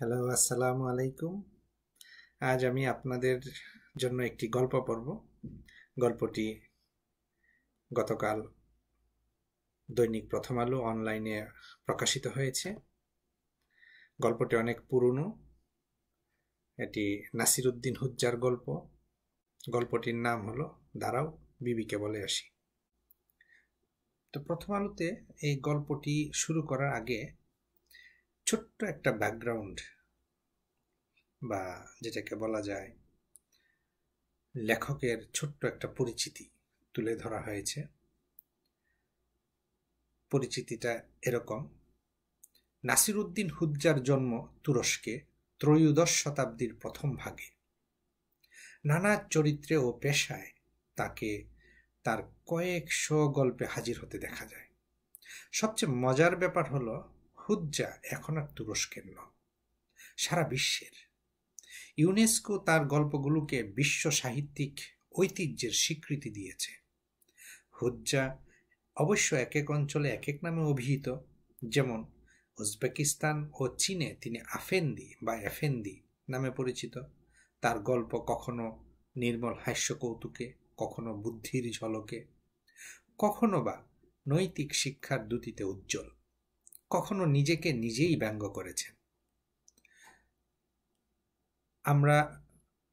hello আসসালামু আলাইকুম আজ আমি আপনাদের জন্য একটি গল্প পড়ব গল্পটি গতকাল দৈনিক প্রথম আলো অনলাইনে প্রকাশিত হয়েছে গল্পটি অনেক পুরনো এটি নাসিরুদ্দিন হুজ্জার গল্প গল্পটির নাম হলো দাঁড়াও বিবিকে বলে আসি তো প্রথম আলোতে এই গল্পটি শুরু করার আগে ছোট্ট একটা ব্যাকগ্রাউন্ড বা যেটাকে বলা যায় লেখকের ছোট্ট একটা পরিচিতি তুলে ধরা হয়েছে পরিচিতিটা এরকম নাসির উদ্দিন হুজ্জার জন্ম তুরস্কে ত্রয়োদশ শতাব্দীর প্রথম ভাগে নানা চরিত্রে ও পেশায় তাকে তার কয়েকশো গল্পে হাজির হতে দেখা যায় সবচেয়ে মজার ব্যাপার হলো হুজ্জা এখন আর তুরস্কের নয় সারা বিশ্বের ইউনেস্কো তার গল্পগুলোকে বিশ্ব সাহিত্যিক ঐতিহ্যের স্বীকৃতি দিয়েছে হুজ্জা অবশ্য এক এক অঞ্চলে এক এক নামে অভিহিত যেমন উজবেকিস্তান ও চীনে তিনি আফেন্দি বা এফেন্দি নামে পরিচিত তার গল্প কখনো নির্মল হাস্য কৌতুকে কখনো বুদ্ধির ঝলকে কখনো বা নৈতিক শিক্ষার দুটিতে উজ্জ্বল কখনো নিজেকে নিজেই ব্যঙ্গ করেছেন আমরা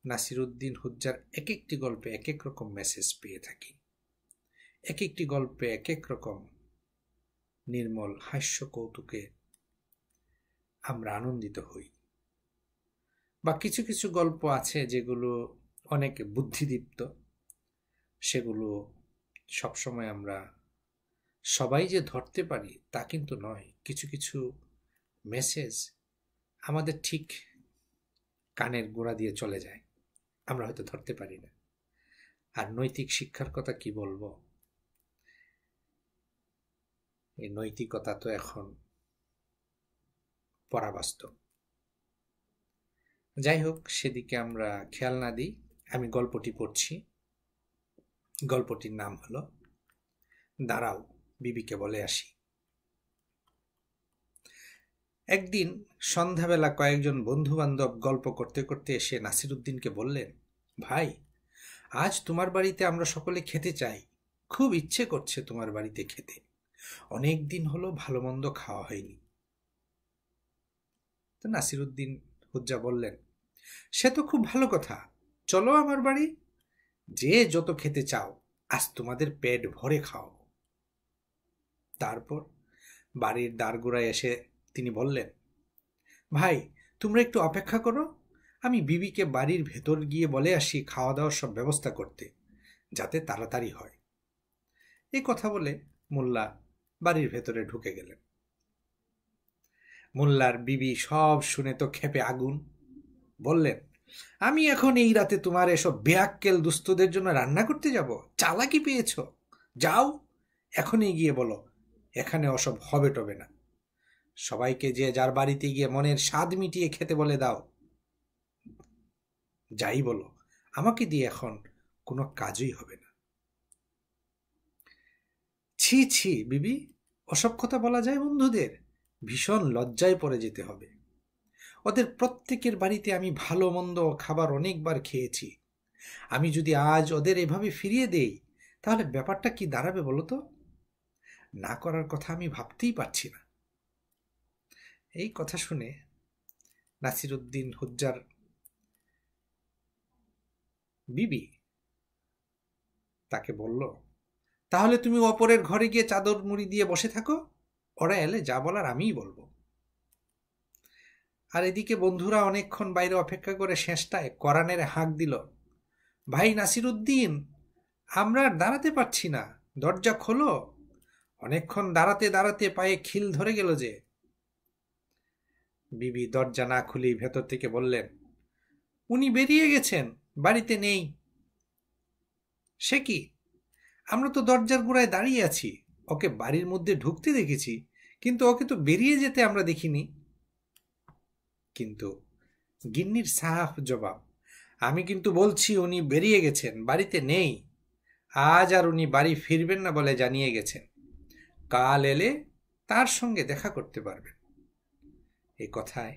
নাসিরুদ্দিন হুজ্জার এক একটি গল্পে এক এক রকম মেসেজ পেয়ে থাকি এক একটি গল্পে এক এক রকম নির্মল হাস্য কৌতুকে আমরা আনন্দিত হই বা কিছু কিছু গল্প আছে যেগুলো অনেক বুদ্ধিদীপ্ত সেগুলো সবসময় আমরা সবাই যে ধরতে পারি তা কিন্তু নয় কিছু কিছু মেসেজ আমাদের ঠিক কানের গোড়া দিয়ে চলে যায় আমরা হয়তো ধরতে পারি না আর নৈতিক শিক্ষার কথা কি বলবো এই নৈতিকতা তো এখন পরাবাস্তব যাই হোক সেদিকে আমরা খেয়াল না দিই আমি গল্পটি পড়ছি গল্পটির নাম হলো দাঁড়াও বিবিকে বলে আসি একদিন সন্ধ্যাবেলা কয়েকজন বন্ধুবান্ধব গল্প করতে করতে এসে নাসিরুদ্দিনকে বললেন ভাই আজ তোমার বাড়িতে আমরা সকলে খেতে চাই খুব ইচ্ছে করছে তোমার বাড়িতে খেতে অনেক দিন হলো ভালো মন্দ খাওয়া হয়নি তো নাসিরুদ্দিন হুজ্জা বললেন সে তো খুব ভালো কথা চলো আমার বাড়ি যে যত খেতে চাও আজ তোমাদের পেট ভরে খাওয়াবো তারপর বাড়ির দ্বারগোড়ায় এসে তিনি বললেন ভাই তোমরা একটু অপেক্ষা করো আমি বিবিকে বাড়ির ভেতর গিয়ে বলে আসি খাওয়া দাওয়ার সব ব্যবস্থা করতে যাতে তাড়াতাড়ি হয় এই কথা বলে মোল্লা বাড়ির ভেতরে ঢুকে গেলেন মোল্লার বিবি সব শুনে তো খেপে আগুন বললেন আমি এখন এই রাতে তোমার এসব বেয়াক্কেল দুস্থদের জন্য রান্না করতে যাব চালাকি পেয়েছ যাও এখনই গিয়ে বলো এখানে ওসব হবে টবে না সবাইকে যে যার বাড়িতে গিয়ে মনের স্বাদ মিটিয়ে খেতে বলে দাও যাই বলো আমাকে দিয়ে এখন কোনো কাজই হবে না ছি ছি বিবি ওসব কথা বলা যায় বন্ধুদের ভীষণ লজ্জায় পড়ে যেতে হবে ওদের প্রত্যেকের বাড়িতে আমি ভালো মন্দ খাবার অনেকবার খেয়েছি আমি যদি আজ ওদের এভাবে ফিরিয়ে দেই তাহলে ব্যাপারটা কি দাঁড়াবে বলো তো না করার কথা আমি ভাবতেই পারছি না এই কথা শুনে নাসিরুদ্দিন হুজ্জার বিবি তাকে বলল তাহলে তুমি অপরের ঘরে গিয়ে চাদর মুড়ি দিয়ে বসে থাকো ওরা এলে যা বলার আমিই বলবো আর এদিকে বন্ধুরা অনেকক্ষণ বাইরে অপেক্ষা করে শেষটায় করানের হাঁক দিল ভাই নাসিরুদ্দিন আমরা দাঁড়াতে পারছি না দরজা খোলো অনেকক্ষণ দাঁড়াতে দাঁড়াতে পায়ে খিল ধরে গেল যে বিবি দরজা না খুলেই ভেতর থেকে বললেন উনি বেরিয়ে গেছেন বাড়িতে নেই সে কি আমরা তো দরজার গোড়ায় দাঁড়িয়ে আছি ওকে বাড়ির মধ্যে ঢুকতে দেখেছি কিন্তু ওকে তো বেরিয়ে যেতে আমরা দেখিনি কিন্তু গিন্নির সাহাফ জবাব আমি কিন্তু বলছি উনি বেরিয়ে গেছেন বাড়িতে নেই আজ আর উনি বাড়ি ফিরবেন না বলে জানিয়ে গেছেন কাল এলে তার সঙ্গে দেখা করতে পারবেন এই কথায়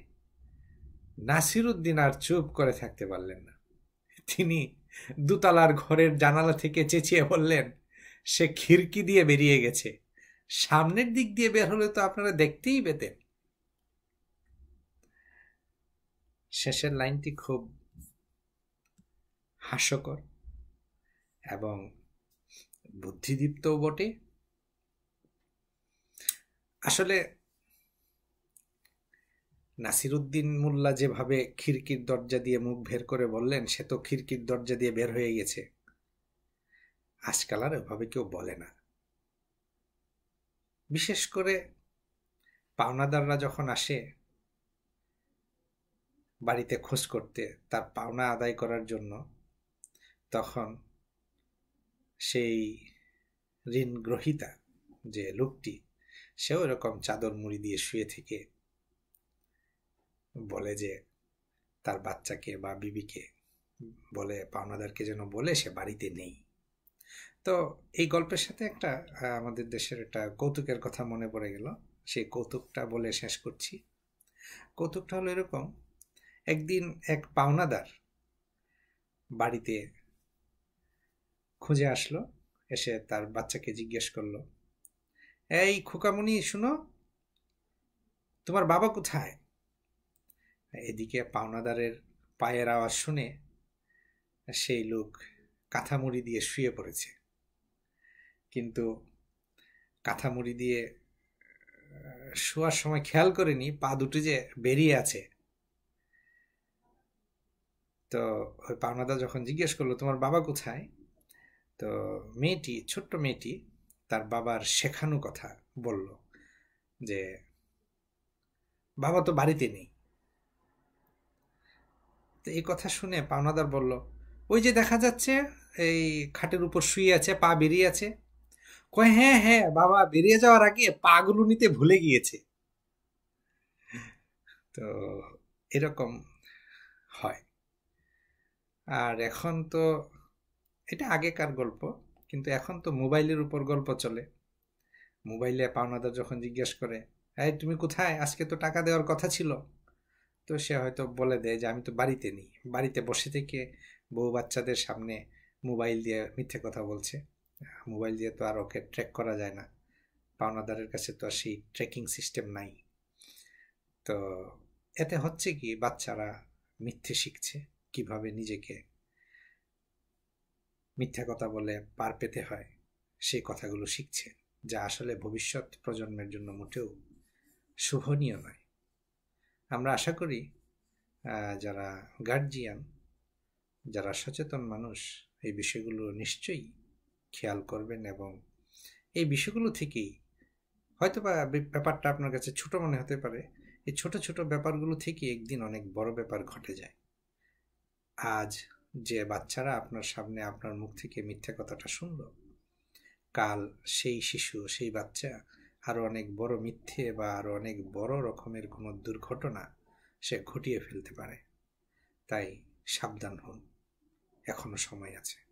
নাসিরুদ্দিন আর চুপ করে থাকতে পারলেন না তিনি দুতলার ঘরের জানালা থেকে চেঁচিয়ে বললেন সে খিড়কি দিয়ে বেরিয়ে গেছে সামনের দিক দিয়ে বের হলে তো আপনারা দেখতেই পেতেন শেষের লাইনটি খুব হাস্যকর এবং বুদ্ধিদীপ্তও বটে আসলে নাসিরুদ্দিন মোল্লা যেভাবে খিড়কির দরজা দিয়ে মুখ বের করে বললেন সে তো খিড়কির দরজা দিয়ে বের হয়ে গেছে আজকাল আর ওভাবে কেউ বলে না বিশেষ করে পাওনাদাররা যখন আসে বাড়িতে খোঁজ করতে তার পাওনা আদায় করার জন্য তখন সেই ঋণ গ্রহিতা যে লোকটি সেও এরকম চাদর মুড়ি দিয়ে শুয়ে থেকে বলে যে তার বাচ্চাকে বা বিবিকে বলে পাওনাদারকে যেন বলে সে বাড়িতে নেই তো এই গল্পের সাথে একটা আমাদের দেশের একটা কৌতুকের কথা মনে পড়ে গেল সেই কৌতুকটা বলে শেষ করছি কৌতুকটা হলো এরকম একদিন এক পাওনাদার বাড়িতে খুঁজে আসলো এসে তার বাচ্চাকে জিজ্ঞেস করলো এই খোকামুনি শুনো তোমার বাবা কোথায় এদিকে পাওনাদারের পায়ের আওয়াজ শুনে সেই লোক কাঁথামুড়ি দিয়ে শুয়ে পড়েছে কিন্তু কাঁথামুড়ি দিয়ে শোয়ার সময় খেয়াল করেনি পা দুটো যে বেরিয়ে আছে তো ওই পাওনাদা যখন জিজ্ঞেস করলো তোমার বাবা কোথায় তো মেয়েটি ছোট্ট মেয়েটি তার বাবার শেখানো কথা বলল যে বাবা তো বাড়িতে নেই তো এই কথা শুনে পাওনাদার বলল ওই যে দেখা যাচ্ছে এই খাটের উপর শুয়ে আছে পা বেরিয়ে আছে কয় হ্যাঁ হ্যাঁ বাবা বেরিয়ে যাওয়ার আগে পাগুলো নিতে ভুলে গিয়েছে তো এরকম হয় আর এখন তো এটা আগেকার গল্প কিন্তু এখন তো মোবাইলের উপর গল্প চলে মোবাইলে পাওনাদার যখন জিজ্ঞেস করে হ্যাঁ তুমি কোথায় আজকে তো টাকা দেওয়ার কথা ছিল তো সে হয়তো বলে দেয় যে আমি তো বাড়িতে নেই বাড়িতে বসে থেকে বউ বাচ্চাদের সামনে মোবাইল দিয়ে মিথ্যে কথা বলছে মোবাইল দিয়ে তো আর ওকে ট্র্যাক করা যায় না পাওনাদারের কাছে তো আর সেই ট্র্যাকিং সিস্টেম নাই তো এতে হচ্ছে কি বাচ্চারা মিথ্যে শিখছে কিভাবে নিজেকে মিথ্যা কথা বলে পার পেতে হয় সেই কথাগুলো শিখছে যা আসলে ভবিষ্যৎ প্রজন্মের জন্য মোটেও শোভনীয় নয় আমরা আশা করি যারা গার্জিয়ান যারা সচেতন মানুষ এই বিষয়গুলো নিশ্চয়ই খেয়াল করবেন এবং এই বিষয়গুলো থেকেই হয়তো বা ব্যাপারটা আপনার কাছে ছোটো মনে হতে পারে এই ছোট ছোট ব্যাপারগুলো থেকে একদিন অনেক বড় ব্যাপার ঘটে যায় আজ যে বাচ্চারা আপনার সামনে আপনার মুখ থেকে মিথ্যা কথাটা শুনল কাল সেই শিশু সেই বাচ্চা আরও অনেক বড় মিথ্যে বা আরও অনেক বড় রকমের কোনো দুর্ঘটনা সে ঘটিয়ে ফেলতে পারে তাই সাবধান হন এখনও সময় আছে